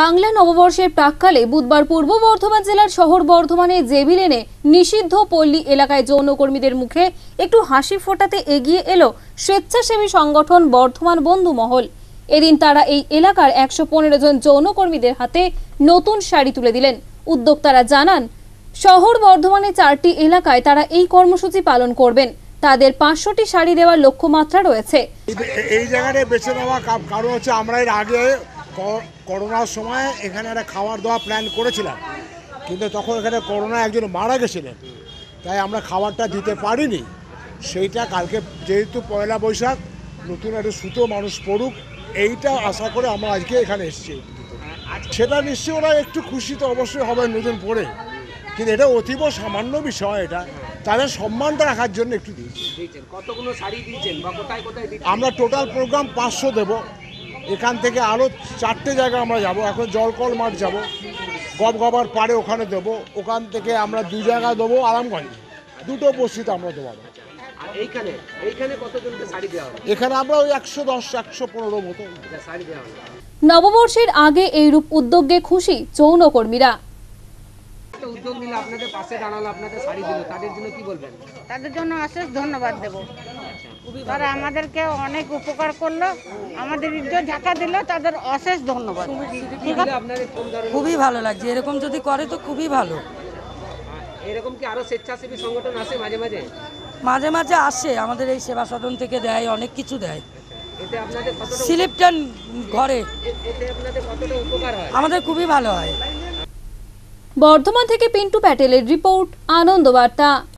বাংলা নববর্ষের প্রাককালে বুধবার পূর্ব বর্ধমান জেলার শহর বর্ধমানে জেভিলেনে নিষিদ্ধ পল্লী এলাকায় যৌনকর্মীদের মুখে একটু হাসি ফোটাতে এগিয়ে এলো স্বেচ্ছাসেবী সংগঠন বর্ধমান বন্ধু মহল এদিন তারা এই এলাকার একশো পনেরো জন যৌনকর্মীদের হাতে নতুন শাড়ি তুলে দিলেন উদ্যোক্তারা জানান শহর বর্ধমানে চারটি এলাকায় তারা এই কর্মসূচি পালন করবেন তাদের পাঁচশোটি শাড়ি দেওয়ার লক্ষ্যমাত্রা রয়েছে এই জায়গাটা বেছে নেওয়া কারণ হচ্ছে আমরা এর আগে করোনার সময় এখানে একটা খাওয়ার দাওয়া প্ল্যান করেছিলাম কিন্তু তখন এখানে করোনা একজন মারা গেছিলেন তাই আমরা খাবারটা দিতে পারিনি সেইটা কালকে যেহেতু পয়লা বৈশাখ নতুন একটা সুতো মানুষ পড়ুক এইটা আশা করে আমরা আজকে এখানে এসেছি সেটা নিশ্চয়ই ওরা একটু খুশি তো অবশ্যই হবে নতুন পড়ে কিন্তু এটা অতীব সামান্য বিষয় এটা তাদের সম্মানটা রাখার জন্য একটু দিয়েছি আমরা টোটাল প্রোগ্রাম পাঁচশো দেবো এখান থেকে আরও চারটে জায়গা আমরা যাব এখন জলকল মাঠ যাব গব গবার পাড়ে ওখানে দেবো ওখান থেকে আমরা দু জায়গা দেবো আরামগঞ্জ দুটো বস্তিতে আমরা দেবো এখানে আমরা ওই একশো দশ একশো পনেরো মতো নববর্ষের আগে এই রূপ উদ্যোগে খুশি যৌন কর্মীরা উদ্যোগ নিলে আপনাদের পাশে দাঁড়ালো আপনাদের শাড়ি দিল তাদের জন্য কি বলবেন তাদের জন্য অশেষ ধন্যবাদ দেবো তারা আমাদেরকে অনেক উপকার করলো আমাদের ইজ্জত ঝাঁকা দিল তাদের অশেষ ধন্যবাদ খুবই ভালো লাগছে এরকম যদি করে তো খুবই ভালো এরকম কি আরো স্বেচ্ছাসেবী সংগঠন আছে মাঝে মাঝে মাঝে মাঝে আসে আমাদের এই সেবা সদন থেকে দেয় অনেক কিছু দেয় স্লিপটান ঘরে আমাদের খুবই ভালো হয় বর্ধমান থেকে পিন্টু প্যাটেলের রিপোর্ট আনন্দবার্তা